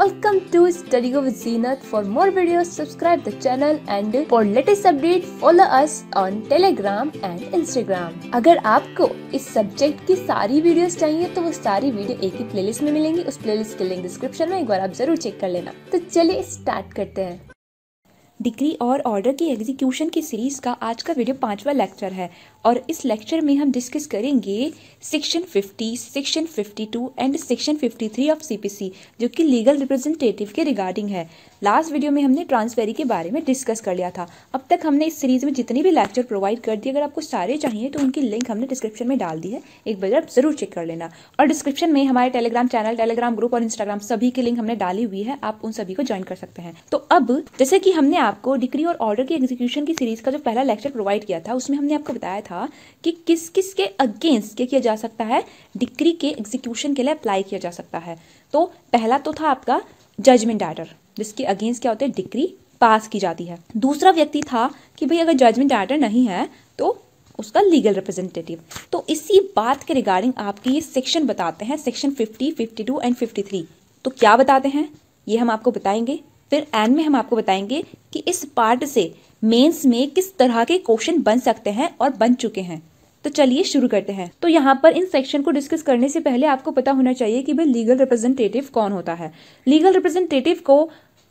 Welcome to Studio with Zenith. For more videos, subscribe the channel and for latest update follow us on Telegram and Instagram. अगर आपको इस subject की सारी videos चाहिए तो वो सारी वीडियो एक ही प्लेलिस्ट में मिलेंगी उस प्लेलिस्ट के लिंक डिस्क्रिप्शन में एक बार आप जरूर चेक कर लेना तो चलिए स्टार्ट करते हैं डिग्री और ऑर्डर की एग्जीक्यूशन की सीरीज़ का आज का वीडियो पांचवा लेक्चर है और इस लेक्चर में हम डिस्कस करेंगे section 50, section 52 and section 53 of CPC जो कि लीगल रिप्रेजेंटेटिव के रिगार्डिंग है लास्ट वीडियो में हमने ट्रांसफेरी के बारे में डिस्कस कर लिया था अब तक हमने इस सीरीज़ में जितनी भी लेक्चर प्रोवाइड कर दिए अगर आपको सारे चाहिए तो उनकी लिंक हमने डिस्क्रिप्शन में डाल दी है एक बार आप ज़रूर चेक कर लेना और डिस्क्रिप्शन में हमारे टेलीग्राम चैनल टेलीग्राम ग्रुप और इंस्टाग्राम सभी की लिंक हमने डाली हुई है आप उन सभी को ज्वाइन कर सकते हैं तो अब जैसे कि हमने आपको डिग्री और ऑर्डर की एग्जीक्यूशन की सीरीज़ का जो पहला लेक्चर प्रोवाइड किया था उसमें हमने आपको बताया था कि किस किस के अगेंस्ट क्या किया जा सकता है डिग्री के एग्जीक्यूशन के लिए अप्लाई किया जा सकता है तो पहला तो था आपका जजमेंट आर्डर जिसके अगेंस्ट क्या होता है डिक्री पास की जाती है दूसरा व्यक्ति था कि भाई अगर जजमेंट डायरेक्टर नहीं है तो उसका लीगल रिप्रेजेंटेटिव तो इसी बात के रिगार्डिंग आपके ये सेक्शन बताते हैं सेक्शन 50, 52 एंड 53 तो क्या बताते हैं ये हम आपको बताएंगे फिर एंड में हम आपको बताएंगे कि इस पार्ट से मेंस में किस तरह के क्वेश्चन बन सकते हैं और बन चुके हैं तो चलिए शुरू करते हैं तो यहाँ पर इन सेक्शन को डिस्कस करने से पहले आपको पता होना चाहिए कि भाई लीगल रिप्रेजेंटेटिव कौन होता है लीगल रिप्रेजेंटेटिव को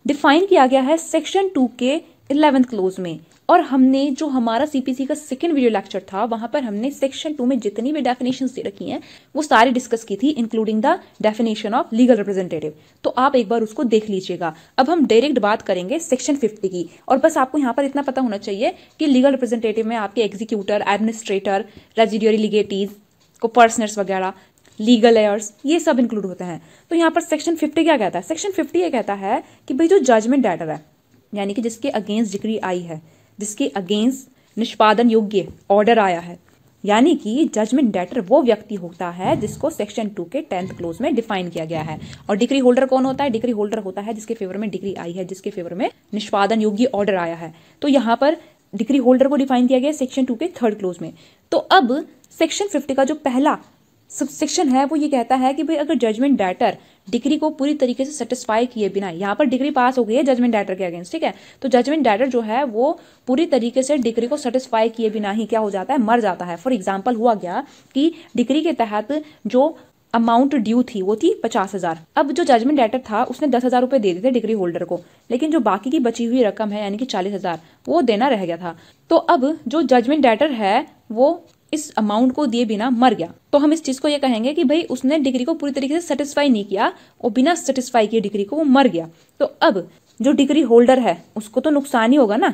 डिफाइन किया गया है सेक्शन टू के इलेवेंथ क्लोज में और हमने जो हमारा सीपीसी का सेकेंड वीडियो लेक्चर था वहां पर हमने सेक्शन टू में जितनी भी डेफिनेशन दे रखी हैं वो सारी डिस्कस की थी including the definition of legal representative तो आप एक बार उसको देख लीजिएगा अब हम डायरेक्ट बात करेंगे सेक्शन फिफ्टी की और बस आपको यहाँ पर इतना पता होना चाहिए कि लीगल रिप्रेजेंटेटिव में आपके एग्जीक्यूटर एडमिनिस्ट्रेटर रेजिडियरी लिगेटीज पर्सनर्स वगैरह लीगल एयर्स ये सब इंक्लूड होते हैं तो यहाँ पर सेक्शन फिफ्टी क्या कहता है सेक्शन फिफ्टी ये कहता है कि भाई जो जजमेंट डाटर है यानी कि जिसके अगेंस्ट डिग्री आई है जिसके अगेंस्ट निष्पादन योग्य ऑर्डर आया है यानी कि जजमेंट डेटर वो व्यक्ति होता है जिसको सेक्शन टू के टेंथ क्लोज में डिफाइन किया गया है और डिग्री होल्डर कौन होता है डिग्री होल्डर होता है जिसके फेवर में डिग्री आई है जिसके फेवर में निष्पादन योग्य ऑर्डर आया है तो यहाँ पर डिग्री होल्डर को डिफाइन किया गया सेक्शन टू के थर्ड क्लोज में तो अब सेक्शन फिफ्टी का जो पहला सबसेक्शन है वो ये कहता है कि भाई अगर जजमेंट डेटर डिग्री को पूरी तरीके से सेटिस्फाई किए बिना यहाँ पर डिग्री पास हो गई है जजमेंट डेटर के अगेंस्ट ठीक है तो जजमेंट डेटर जो है वो पूरी तरीके से डिग्री को सेटिस्फाई किए बिना ही क्या हो जाता है मर जाता है फॉर एग्जाम्पल हुआ गया कि डिग्री के तहत जो अमाउंट ड्यू थी वो थी पचास हजार अब जो जजमेंट डेटर था उसने दस हजार रुपए दे दिए थे डिग्री होल्डर को लेकिन जो बाकी की बची हुई रकम है यानी कि चालीस हजार वो देना रह गया था तो अब जो जजमेंट डेटर है वो इस अमाउंट को दिए बिना मर गया तो हम इस चीज को ये कहेंगे कि भाई उसने डिग्री को पूरी तरीके से सेटिस्फाई नहीं किया और बिना सेटिस्फाई किए डिग्री को वो मर गया तो अब जो डिग्री होल्डर है उसको तो नुकसान ही होगा ना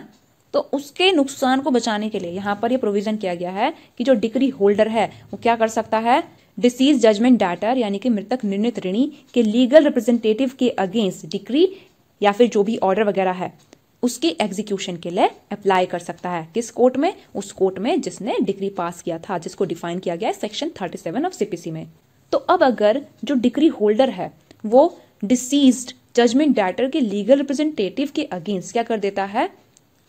तो उसके नुकसान को बचाने के लिए यहाँ पर ये प्रोविजन किया गया है कि जो डिग्री होल्डर है वो क्या कर सकता है डिसीज जजमेंट डाटर यानी कि मृतक निर्णित ऋणी के लीगल रिप्रेजेंटेटिव के अगेंस्ट डिग्री या फिर जो भी ऑर्डर वगैरह है उसकी एग्जीक्यूशन के लिए अप्लाई कर सकता है किस कोर्ट में उस कोर्ट में जिसने डिग्री पास किया था जिसको डिफाइन किया गया है सेक्शन 37 ऑफ सीपीसी में तो अब अगर जो डिग्री होल्डर है वो डिसीज जजमेंट डायटर के लीगल रिप्रेजेंटेटिव के अगेंस्ट क्या कर देता है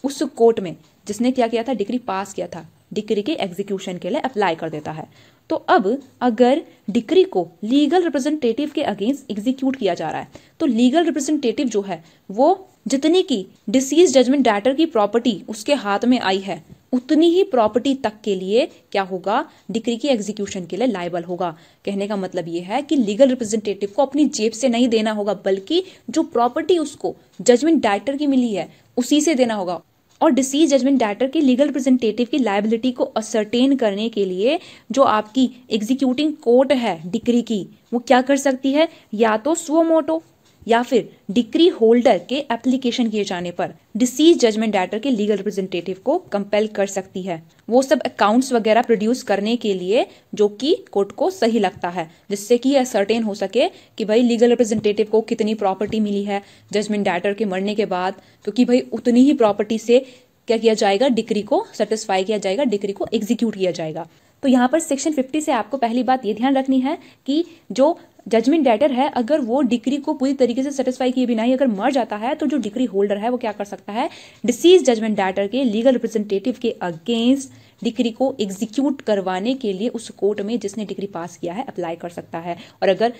उस कोर्ट में जिसने क्या किया था डिग्री पास किया था डिग्री के एग्जीक्यूशन के लिए अप्लाई कर देता है तो अब अगर डिक्री को लीगल रिप्रेजेंटेटिव के अगेंस्ट एग्जीक्यूट किया जा रहा है तो लीगल रिप्रेजेंटेटिव जो है वो जितनी की डिसीज जजमेंट डाटर की प्रॉपर्टी उसके हाथ में आई है उतनी ही प्रॉपर्टी तक के लिए क्या होगा डिक्री की एग्जीक्यूशन के लिए लाइबल होगा कहने का मतलब यह है कि लीगल रिप्रेजेंटेटिव को अपनी जेब से नहीं देना होगा बल्कि जो प्रॉपर्टी उसको जजमेंट डायरेक्टर की मिली है उसी से देना होगा और डिसीज जजमेंट डाटर के लीगल रिप्रेजेंटेटिव की लाइबिलिटी को असरटेन करने के लिए जो आपकी एग्जीक्यूटिंग कोर्ट है डिग्री की वो क्या कर सकती है या तो स्वमोटो या फिर डिक्री होल्डर के एप्लीकेशन किए जाने पर डिसीज जजमेंट डाटर के लीगल रिप्रेजेंटेटिव को कंपेल कर सकती है वो सब अकाउंट्स वगैरह प्रोड्यूस करने के लिए जो कि कोर्ट को सही लगता है जिससे कि यह सर्टेन हो सके कि भाई लीगल रिप्रेजेंटेटिव को कितनी प्रॉपर्टी मिली है जजमेंट डाटर के मरने के बाद क्योंकि भाई उतनी ही प्रॉपर्टी से क्या किया जाएगा डिक्री को सेटिस्फाई किया जाएगा डिक्री को एग्जीक्यूट किया जाएगा तो यहाँ पर सेक्शन 50 से आपको पहली बात ये ध्यान रखनी है कि जो जजमेंट डेटर है अगर वो डिक्री को पूरी तरीके से सेटिस्फाई किए बिना ही अगर मर जाता है तो जो डिक्री होल्डर है वो क्या कर सकता है डिसीज जजमेंट डेटर के लीगल रिप्रेजेंटेटिव के अगेंस्ट डिक्री को एग्जीक्यूट करवाने के लिए उस कोर्ट में जिसने डिग्री पास किया है अप्लाई कर सकता है और अगर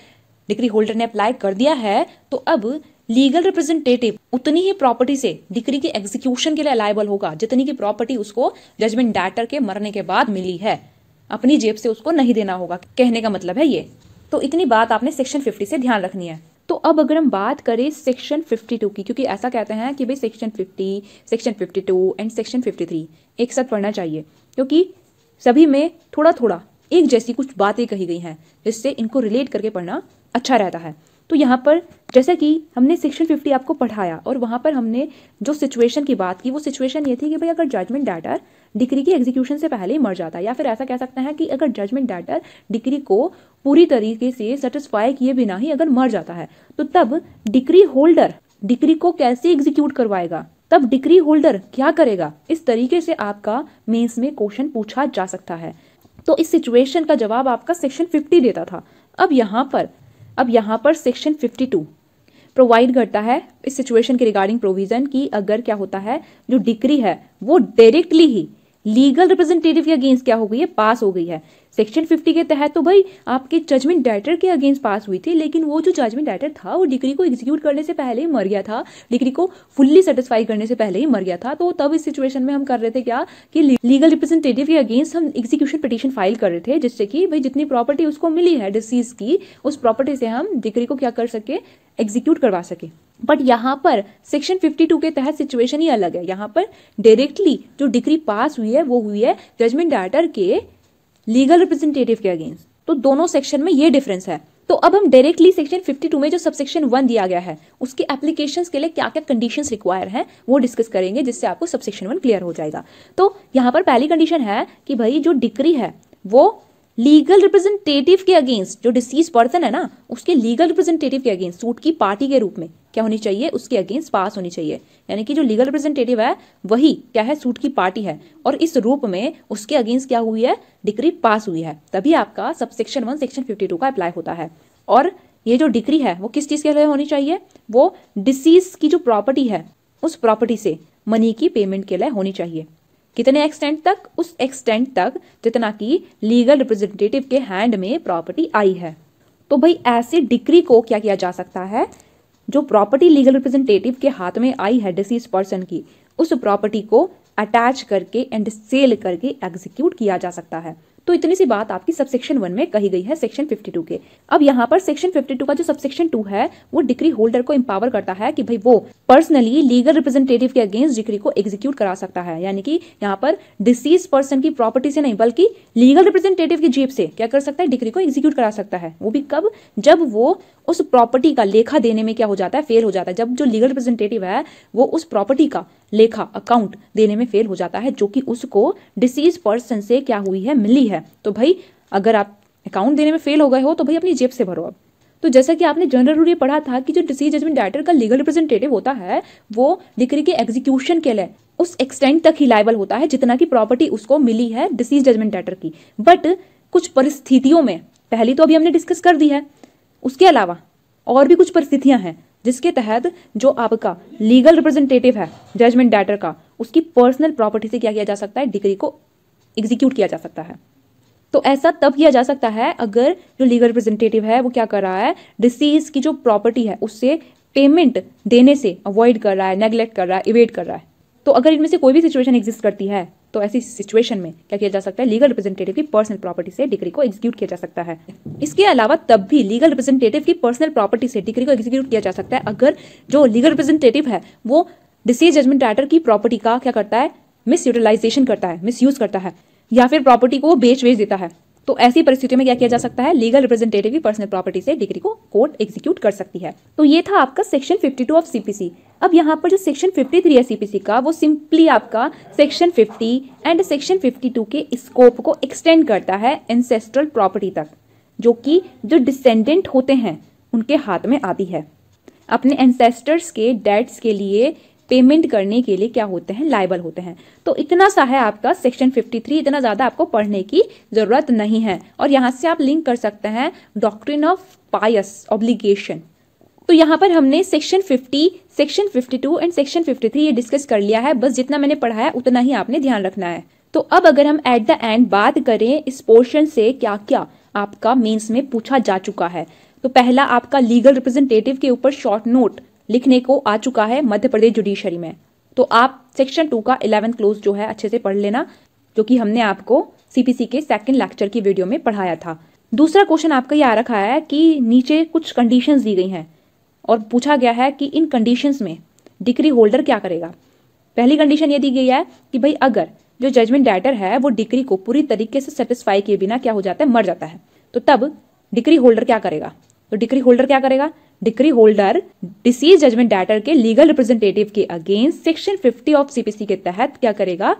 डिग्री होल्डर ने अप्लाई कर दिया है तो अब लीगल रिप्रेजेंटेटिव उतनी ही प्रॉपर्टी से डिग्री के एग्जीक्यूशन के लिए अलाइबल होगा जितनी की प्रॉपर्टी उसको जजमेंट डाटर के मरने के बाद मिली है अपनी जेब से उसको नहीं देना होगा कहने का मतलब है ये तो इतनी बात आपने सेक्शन फिफ्टी से ध्यान रखनी है तो अब अगर हम बात करें सेक्शन 52 की क्योंकि ऐसा कहते हैं कि भाई सेक्शन 50, सेक्शन 52 एंड सेक्शन 53 एक साथ पढ़ना चाहिए क्योंकि सभी में थोड़ा थोड़ा एक जैसी कुछ बातें कही गई हैं जिससे इनको रिलेट करके पढ़ना अच्छा रहता है तो यहाँ पर जैसे कि हमने सेक्शन फिफ्टी आपको पढ़ाया और वहाँ पर हमने जो सिचुएशन की बात की वो सिचुएशन ये थी कि भाई अगर जजमेंट डाटर डिक्री की एग्जीक्यूशन से पहले ही मर जाता है या फिर ऐसा कह सकते हैं कि अगर जजमेंट डाटर डिक्री को पूरी तरीके से सेटिस्फाई किए बिना ही अगर मर जाता है तो तब डिक्री होल्डर डिक्री को कैसे एग्जीक्यूट करवाएगा तब डिक्री होल्डर क्या करेगा इस तरीके से आपका मेंस में क्वेश्चन पूछा जा सकता है तो इस सिचुएशन का जवाब आपका सेक्शन 50 देता था अब यहाँ पर अब यहाँ पर सेक्शन 52 प्रोवाइड करता है इस सिचुएशन के रिगार्डिंग प्रोविजन की अगर क्या होता है जो डिक्री है वो डायरेक्टली ही लीगल रिप्रेजेंटेटिव के अगेंस्ट क्या हो गई है पास हो गई है सेक्शन फिफ्टी के तहत तो भाई आपके जजमेंट डायरेक्टर के अगेंस्ट पास हुई थी लेकिन वो जो जजमेंट डायरेक्टर था वो डिग्री को एग्जीक्यूट करने से पहले ही मर गया था डिग्री को फुल्ली सेटिस्फाई करने से पहले ही मर गया था तो तब इस सिचुएशन में हम कर रहे थे क्या कि लीगल रिप्रेजेंटेटिव के अगेंस्ट हम एग्जीक्यूशन पिटीशन फाइल कर रहे थे जिससे कि भाई जितनी प्रॉपर्टी उसको मिली है डिसीज की उस प्रॉपर्टी से हम डिग्री को क्या कर सके एग्जीक्यूट करवा सके बट यहाँ पर सेक्शन 52 के तहत सिचुएशन ही अलग है यहाँ पर डायरेक्टली जो डिग्री पास हुई है वो हुई है जजमेंट डायरेक्टर के लीगल रिप्रेजेंटेटिव के अगेंस्ट तो दोनों सेक्शन में ये डिफरेंस है तो अब हम डायरेक्टली सेक्शन 52 में जो सब सेक्शन वन दिया गया है उसके एप्लीकेशन के लिए क्या क्या कंडीशन रिक्वायर है वो डिस्कस करेंगे जिससे आपको सब सेक्शन वन क्लियर हो जाएगा तो यहाँ पर पहली कंडीशन है कि भाई जो डिक्री है वो लीगल रिप्रेजेंटेटिव के अगेंस्ट जो डिसीज पर्सन है ना उसके लीगल रिप्रेजेंटेटिव के अगेंस्ट सूट की पार्टी के रूप में क्या होनी चाहिए उसके अगेंस्ट पास होनी चाहिए यानी कि जो लीगल रिप्रेजेंटेटिव है वही क्या है सूट की पार्टी है और इस रूप में उसके अगेंस्ट क्या हुई है डिग्री पास हुई है तभी आपका sub section one section fifty two का अप्लाई होता है और ये जो डिग्री है वो किस चीज़ के लिए होनी चाहिए वो डिसीज की जो प्रॉपर्टी है उस प्रॉपर्टी से मनी की पेमेंट के लिए होनी चाहिए कितने एक्सटेंट तक उस एक्सटेंट तक जितना कि लीगल रिप्रेजेंटेटिव के हैंड में प्रॉपर्टी आई है तो भाई ऐसे डिक्री को क्या किया जा सकता है जो प्रॉपर्टी लीगल रिप्रेजेंटेटिव के हाथ में आई है डिसीज पर्सन की उस प्रॉपर्टी को अटैच करके एंड सेल करके एग्जीक्यूट किया जा सकता है तो इतनी सी बात आपकी सबसेक्शन वन में कही गई है सेक्शन फिफ्टी टू के अब यहाँ पर सेक्शन फिफ्टी टू का जो सबसेक्शन टू है वो डिग्री होल्डर को एम्पावर करता है कि भाई वो पर्सनली लीगल रिप्रेजेंटेटिव के अगेंस्ट डिग्री को एग्जीक्यूट करा सकता है यानी कि यहाँ पर डिसीज पर्सन की प्रॉपर्टी से नहीं बल्कि लीगल रिप्रेजेंटेटिव की जेब से क्या कर सकता है डिग्री को एग्जीक्यूट करा सकता है वो भी कब जब वो उस प्रॉपर्टी का लेखा देने में क्या हो जाता है फेल हो जाता है जब जो लीगल रिप्रेजेंटेटिव है वो उस प्रॉपर्टी का लेखा अकाउंट देने में फेल हो जाता है जो कि उसको डिसीज पर्सन से क्या हुई है मिली है तो भाई अगर आप अकाउंट देने में फेल हो गए हो तो भाई अपनी जेब से भरो अब तो जैसा कि आपने जनरल रूल ये पढ़ा था कि जो डिसीज जजमेंट डायरेक्टर का लीगल रिप्रेजेंटेटिव होता है वो डिक्री के एग्जीक्यूशन के लिए उस एक्सटेंट तक ही लाइबल होता है जितना की प्रॉपर्टी उसको मिली है डिसीज जजमेंट डायरेक्टर की बट कुछ परिस्थितियों में पहली तो अभी हमने डिस्कस कर दी है उसके अलावा और भी कुछ परिस्थितियां हैं जिसके तहत जो आपका लीगल रिप्रेजेंटेटिव है जजमेंट डेटर का उसकी पर्सनल प्रॉपर्टी से क्या किया जा सकता है डिग्री को एग्जीक्यूट किया जा सकता है तो ऐसा तब किया जा सकता है अगर जो लीगल रिप्रेजेंटेटिव है वो क्या कर रहा है डिसीज की जो प्रॉपर्टी है उससे पेमेंट देने से अवॉइड कर रहा है नेग्लेक्ट कर रहा है इवेट कर रहा है तो अगर इनमें से कोई भी सिचुएशन एग्जिस्ट करती है तो ऐसी सिचुएशन में क्या किया जा सकता है लीगल रिप्रेजेंटेटिव की पर्सनल प्रॉपर्टी से डिग्री को एग्जीक्यूट किया जा सकता है इसके अलावा तब भी लीगल रिप्रेजेंटेटिव की पर्सनल प्रॉपर्टी से डिग्री को एग्जीक्यूट किया जा सकता है अगर जो लीगल रिप्रेजेंटेटिव है वो डिसीज जजमेंट राइटर की प्रॉपर्टी का क्या करता है मिस यूटिलाइजेशन करता है मिस यूज करता है या फिर प्रॉपर्टी को बेच बेच देता है तो ऐसी परिस्थितियों में क्या किया जा सकता है लीगल रिप्रेजेंटेटिव भी पर्सनल प्रॉपर्टी से डिग्री को कोर्ट एग्जीक्यूट कर सकती है तो ये था आपका सेक्शन 52 ऑफ सीपीसी अब यहाँ पर जो सेक्शन 53 है सीपीसी का वो सिंपली आपका सेक्शन 50 एंड सेक्शन 52 के स्कोप को एक्सटेंड करता है एंसेस्ट्रल प्रॉपर्टी तक जो कि जो डिसेंडेंट होते हैं उनके हाथ में आती है अपने एंसेस्टर्स के डेट्स के लिए पेमेंट करने के लिए क्या होते हैं लाइबल होते हैं तो इतना सा है आपका सेक्शन 53 इतना ज़्यादा आपको पढ़ने की ज़रूरत नहीं है और यहाँ से आप लिंक कर सकते हैं डॉक्ट्रिन ऑफ पायस ऑब्लिगेशन तो यहाँ पर हमने सेक्शन 50, सेक्शन 52 एंड सेक्शन 53 ये डिस्कस कर लिया है बस जितना मैंने पढ़ाया उतना ही आपने ध्यान रखना है तो अब अगर हम एट द एंड बात करें इस पोर्शन से क्या क्या आपका मेंस में पूछा जा चुका है तो पहला आपका लीगल रिप्रेजेंटेटिव के ऊपर शॉर्ट नोट लिखने को आ चुका है मध्य प्रदेश जुडिशरी में तो आप सेक्शन टू का इलेवन क्लोज जो है अच्छे से पढ़ लेना जो कि हमने आपको सीपीसी के सेकंड लेक्चर की वीडियो में पढ़ाया था दूसरा क्वेश्चन आपका यह आ रखा है कि नीचे कुछ कंडीशंस दी गई हैं और पूछा गया है कि इन कंडीशंस में डिग्री होल्डर क्या करेगा पहली कंडीशन ये दी गई है कि भाई अगर जो जजमेंट डायटर है वो डिग्री को पूरी तरीके से सेटिस्फाई किए बिना क्या हो जाता है मर जाता है तो तब डिग्री होल्डर क्या करेगा तो डिग्री होल्डर क्या करेगा decree holder deceased judgment debtor के लीगल रिप्रेजेंटेटिव के अगेंस्ट सेक्शन 50 ऑफ सीपीसी के तहत क्या करेगा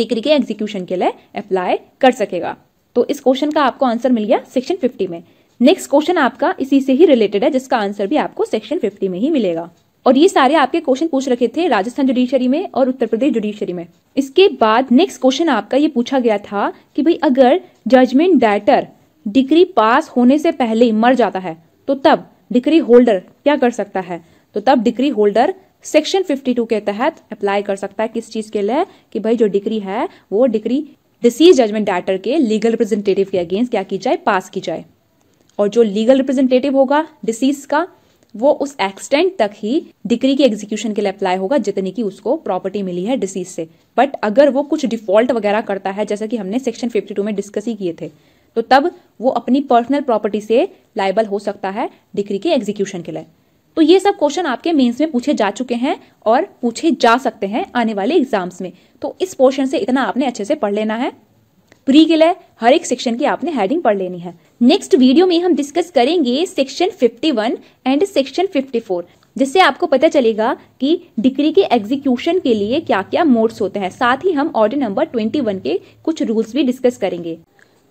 डिक्री के एग्जीक्यूशन के लिए अप्लाई कर सकेगा तो इस क्वेश्चन का आपको आंसर मिल गया सेक्शन 50 में नेक्स्ट क्वेश्चन आपका इसी से ही रिलेटेड है जिसका आंसर भी आपको सेक्शन 50 में ही मिलेगा और ये सारे आपके क्वेश्चन पूछ रखे थे राजस्थान जुडिशरी में और उत्तर प्रदेश जुडिशरी में इसके बाद नेक्स्ट क्वेश्चन आपका ये पूछा गया था कि भाई अगर जजमेंट डायटर डिग्री पास होने से पहले मर जाता है तो तब डिक्री होल्डर क्या कर सकता है तो तब डिक्री होल्डर सेक्शन 52 के तहत अप्लाई कर सकता है किस चीज के लिए कि भाई जो डिक्री है वो डिक्री डिसीज जजमेंट डाटर के लीगल रिप्रेजेंटेटिव के अगेंस्ट क्या की जाए पास की जाए और जो लीगल रिप्रेजेंटेटिव होगा डिसीज का वो उस एक्सटेंट तक ही डिक्री के एग्जीक्यूशन के लिए अप्लाई होगा जितनी की उसको प्रॉपर्टी मिली है डिसीज से बट अगर वो कुछ डिफॉल्ट वगैरह करता है जैसा कि हमने सेक्शन 52 में डिस्कस ही किए थे तो तब वो अपनी पर्सनल प्रॉपर्टी से लाइबल हो सकता है डिग्री के एग्जीक्यूशन के लिए तो ये सब क्वेश्चन आपके मेंस में पूछे जा चुके हैं और पूछे जा सकते हैं आने वाले एग्जाम्स में तो इस पोर्शन से इतना आपने अच्छे से पढ़ लेना है प्री के लिए हर एक सेक्शन की आपने हेडिंग पढ़ लेनी है नेक्स्ट वीडियो में हम डिस्कस करेंगे सेक्शन 51 एंड सेक्शन 54 जिससे आपको पता चलेगा कि डिग्री के एग्जीक्यूशन के लिए क्या क्या मोड्स होते हैं साथ ही हम ऑर्डर नंबर 21 के कुछ रूल्स भी डिस्कस करेंगे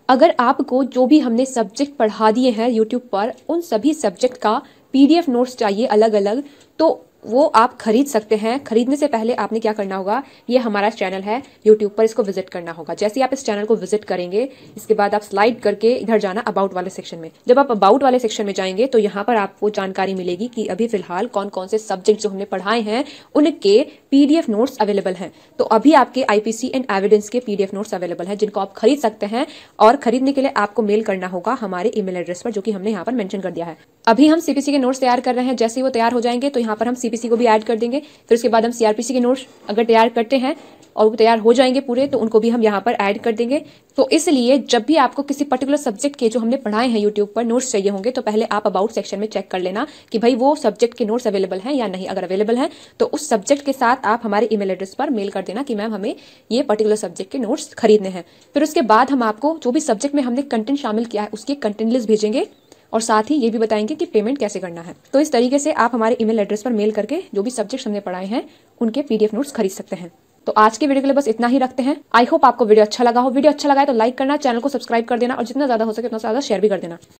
अगर आपको जो भी हमने सब्जेक्ट पढ़ा दिए हैं यूट्यूब पर उन सभी सब्जेक्ट का पीडीएफ नोट्स चाहिए अलग अलग तो वो आप खरीद सकते हैं खरीदने से पहले आपने क्या करना होगा ये हमारा चैनल है यूट्यूब पर इसको विजिट करना होगा जैसे आप इस चैनल को विजिट करेंगे इसके बाद आप स्लाइड करके इधर जाना अबाउट वाले सेक्शन में जब आप अबाउट वाले सेक्शन में जाएंगे तो यहाँ पर आपको जानकारी मिलेगी कि अभी फिलहाल कौन कौन से सब्जेक्ट जो हमने पढ़ाए हैं उनके पीडीएफ नोट्स अवेलेबल हैं तो अभी आपके आईपीसी एंड एविडेंस के पीडीएफ नोट्स अवेलेबल हैं जिनको आप खरीद सकते हैं और खरीदने के लिए आपको मेल करना होगा हमारे ईमेल एड्रेस पर जो कि हमने यहाँ पर मेंशन कर दिया है अभी हम सीपीसी के नोट्स तैयार कर रहे हैं जैसे वो तैयार हो जाएंगे तो यहाँ पर हम सीपीसी को भी एड कर देंगे फिर उसके बाद हम सीआरपीसी के नोट्स अगर तैयार करते हैं और वो तैयार हो जाएंगे पूरे तो उनको भी हम यहाँ पर ऐड कर देंगे तो इसलिए जब भी आपको किसी पर्टिकुलर सब्जेक्ट के जो हमने पढ़ाए हैं यूट्यूब पर नोट्स चाहिए होंगे तो पहले आप अबाउट सेक्शन में चेक कर लेना कि भाई वो सब्जेक्ट के नोट्स अवेलेबल हैं या नहीं अगर अवेलेबल है तो उस सब्जेक्ट के साथ आप हमारे ईमेल एड्रेस पर मेल कर देना कि मैम हमें ये पर्टिकुलर सब्जेक्ट के नोट्स खरीदने हैं फिर उसके बाद हम आपको जो भी सब्जेक्ट में हमने कंटेंट शामिल किया है उसकी कंटेंट लिस्ट भेजेंगे और साथ ही ये भी बताएंगे कि पेमेंट कैसे करना है तो इस तरीके से आप हमारे ईमेल एड्रेस पर मेल करके जो भी सब्जेक्ट हमने पढ़ाए हैं उनके पीडीएफ नोट्स खरीद सकते हैं तो आज की वीडियो के लिए बस इतना ही रखते हैं आई होप आपको वीडियो अच्छा लगा हो वीडियो अच्छा लगा है तो लाइक करना चैनल को सब्सक्राइब कर देना और जितना ज्यादा हो सके उतना ज्यादा शेयर भी कर देना